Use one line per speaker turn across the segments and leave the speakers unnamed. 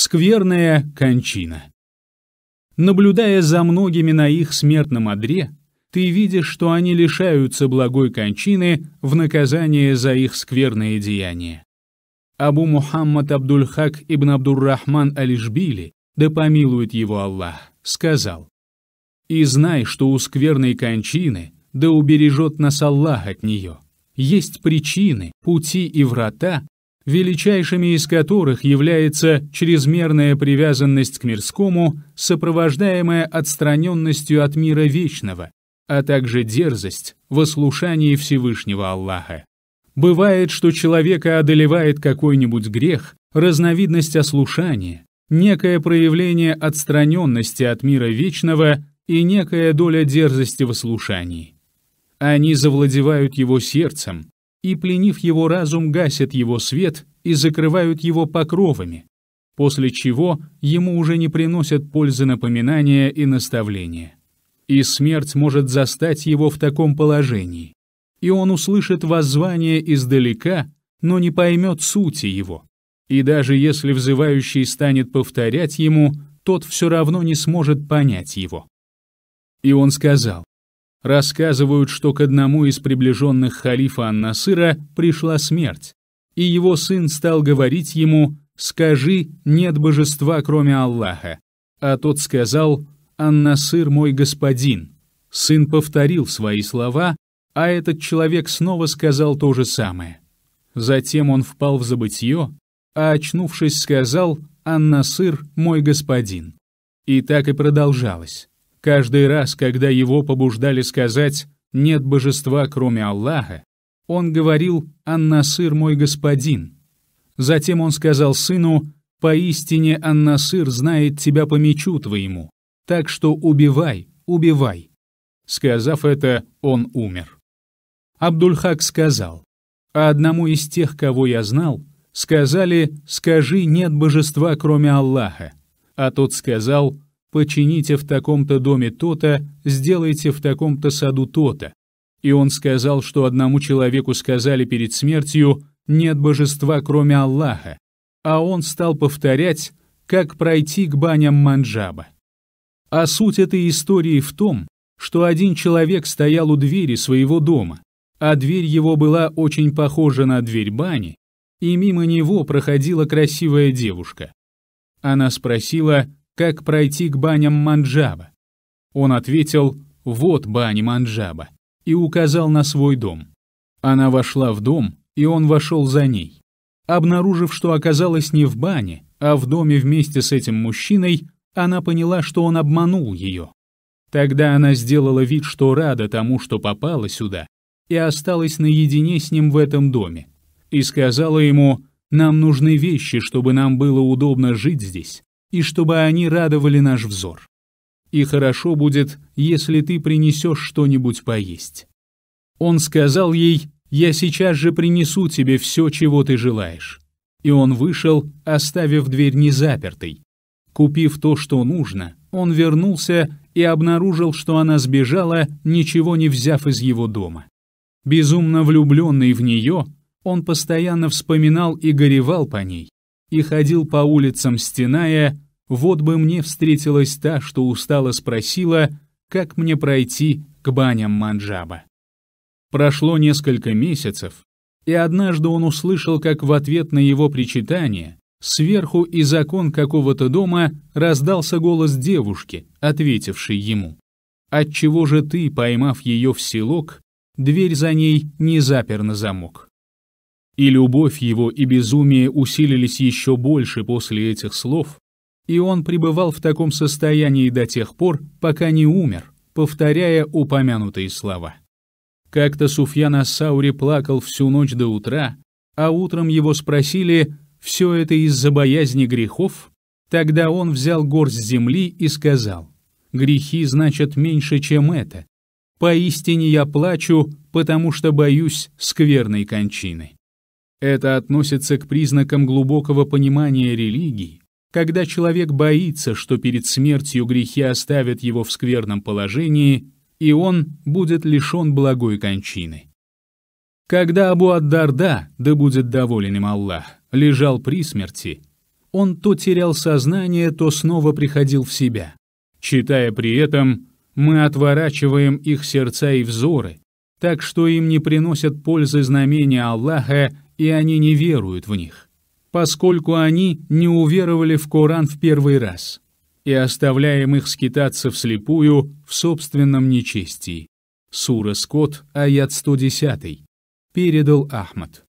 Скверная кончина. Наблюдая за многими на их смертном одре, ты видишь, что они лишаются благой кончины в наказание за их скверные деяния. Абу Мухаммад Абдульхак ибн Абдуррахман Алишбили, да помилует его Аллах, сказал, «И знай, что у скверной кончины, да убережет нас Аллах от нее, есть причины, пути и врата, величайшими из которых является чрезмерная привязанность к мирскому, сопровождаемая отстраненностью от мира вечного, а также дерзость в ослушании Всевышнего Аллаха. Бывает, что человека одолевает какой-нибудь грех, разновидность ослушания, некое проявление отстраненности от мира вечного и некая доля дерзости в ослушании. Они завладевают его сердцем, и, пленив его разум, гасят его свет и закрывают его покровами, после чего ему уже не приносят пользы напоминания и наставления. И смерть может застать его в таком положении, и он услышит воззвание издалека, но не поймет сути его. И даже если взывающий станет повторять ему, тот все равно не сможет понять его. И он сказал, рассказывают, что к одному из приближенных халифа ан пришла смерть, и его сын стал говорить ему «Скажи, нет божества, кроме Аллаха». А тот сказал «Аннасыр мой господин». Сын повторил свои слова, а этот человек снова сказал то же самое. Затем он впал в забытье, а очнувшись сказал «Аннасыр мой господин». И так и продолжалось. Каждый раз, когда его побуждали сказать «нет божества, кроме Аллаха», он говорил «Аннасыр мой господин». Затем он сказал сыну «Поистине Аннасыр знает тебя по мечу твоему, так что убивай, убивай». Сказав это, он умер. Абдульхак сказал, «А одному из тех, кого я знал, сказали, скажи, нет божества, кроме Аллаха». А тот сказал, «Почините в таком-то доме то-то, сделайте в таком-то саду то-то». И он сказал, что одному человеку сказали перед смертью «нет божества, кроме Аллаха», а он стал повторять «как пройти к баням Манджаба». А суть этой истории в том, что один человек стоял у двери своего дома, а дверь его была очень похожа на дверь бани, и мимо него проходила красивая девушка. Она спросила, как пройти к баням Манджаба. Он ответил, вот бани Манджаба и указал на свой дом. Она вошла в дом, и он вошел за ней. Обнаружив, что оказалась не в бане, а в доме вместе с этим мужчиной, она поняла, что он обманул ее. Тогда она сделала вид, что рада тому, что попала сюда, и осталась наедине с ним в этом доме. И сказала ему, «Нам нужны вещи, чтобы нам было удобно жить здесь, и чтобы они радовали наш взор» и хорошо будет, если ты принесешь что-нибудь поесть». Он сказал ей, «Я сейчас же принесу тебе все, чего ты желаешь». И он вышел, оставив дверь незапертой. Купив то, что нужно, он вернулся и обнаружил, что она сбежала, ничего не взяв из его дома. Безумно влюбленный в нее, он постоянно вспоминал и горевал по ней, и ходил по улицам, стеная вот бы мне встретилась та, что устало спросила, как мне пройти к баням Манджаба. Прошло несколько месяцев, и однажды он услышал, как в ответ на его причитание сверху из окон какого-то дома раздался голос девушки, ответившей ему. «Отчего же ты, поймав ее в селок, дверь за ней не запер на замок?» И любовь его и безумие усилились еще больше после этих слов, и он пребывал в таком состоянии до тех пор, пока не умер, повторяя упомянутые слова. Как-то Суфьян Ассаури плакал всю ночь до утра, а утром его спросили, все это из-за боязни грехов? Тогда он взял горсть земли и сказал, «Грехи значит, меньше, чем это. Поистине я плачу, потому что боюсь скверной кончины». Это относится к признакам глубокого понимания религии, когда человек боится, что перед смертью грехи оставят его в скверном положении, и он будет лишен благой кончины. Когда Абу Ад-Дарда, да будет доволен им Аллах, лежал при смерти, он то терял сознание, то снова приходил в себя. Читая при этом, мы отворачиваем их сердца и взоры, так что им не приносят пользы знамения Аллаха, и они не веруют в них поскольку они не уверовали в Коран в первый раз, и оставляем их скитаться вслепую в собственном нечестии. Сура Скот, аят 110, передал Ахмад.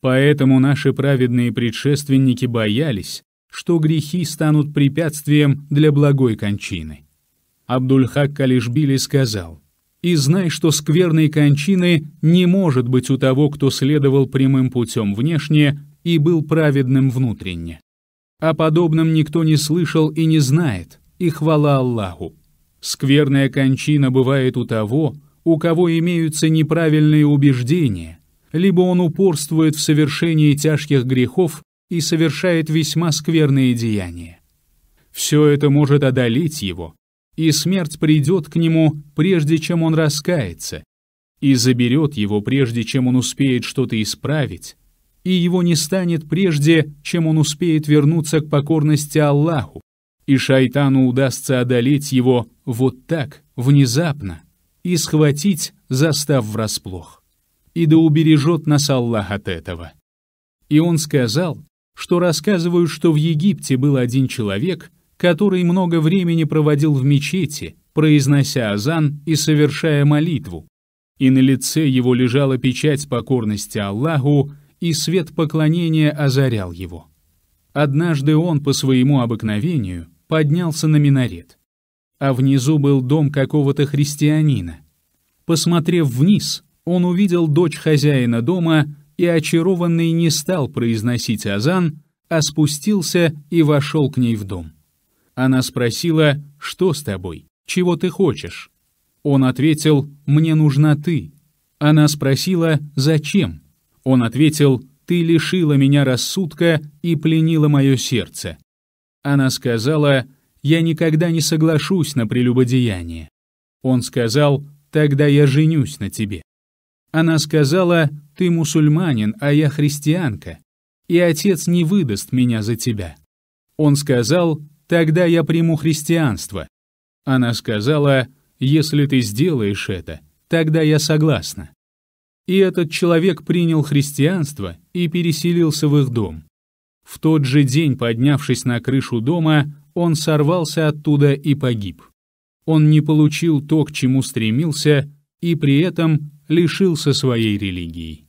Поэтому наши праведные предшественники боялись, что грехи станут препятствием для благой кончины. Абдульхак Калишбили сказал, «И знай, что скверной кончины не может быть у того, кто следовал прямым путем внешне, и был праведным внутренне. О подобном никто не слышал и не знает, и хвала Аллаху. Скверная кончина бывает у того, у кого имеются неправильные убеждения, либо он упорствует в совершении тяжких грехов и совершает весьма скверные деяния. Все это может одолеть его, и смерть придет к нему, прежде чем он раскается, и заберет его, прежде чем он успеет что-то исправить, и его не станет прежде, чем он успеет вернуться к покорности Аллаху, и шайтану удастся одолеть его вот так, внезапно, и схватить, застав врасплох. И да убережет нас Аллах от этого. И он сказал, что рассказывают, что в Египте был один человек, который много времени проводил в мечети, произнося азан и совершая молитву, и на лице его лежала печать покорности Аллаху, и свет поклонения озарял его. Однажды он по своему обыкновению поднялся на минарет, а внизу был дом какого-то христианина. Посмотрев вниз, он увидел дочь хозяина дома и, очарованный, не стал произносить азан, а спустился и вошел к ней в дом. Она спросила, что с тобой, чего ты хочешь? Он ответил, мне нужна ты. Она спросила, зачем? Он ответил, «Ты лишила меня рассудка и пленила мое сердце». Она сказала, «Я никогда не соглашусь на прелюбодеяние». Он сказал, «Тогда я женюсь на тебе». Она сказала, «Ты мусульманин, а я христианка, и отец не выдаст меня за тебя». Он сказал, «Тогда я приму христианство». Она сказала, «Если ты сделаешь это, тогда я согласна». И этот человек принял христианство и переселился в их дом. В тот же день, поднявшись на крышу дома, он сорвался оттуда и погиб. Он не получил то, к чему стремился, и при этом лишился своей религии.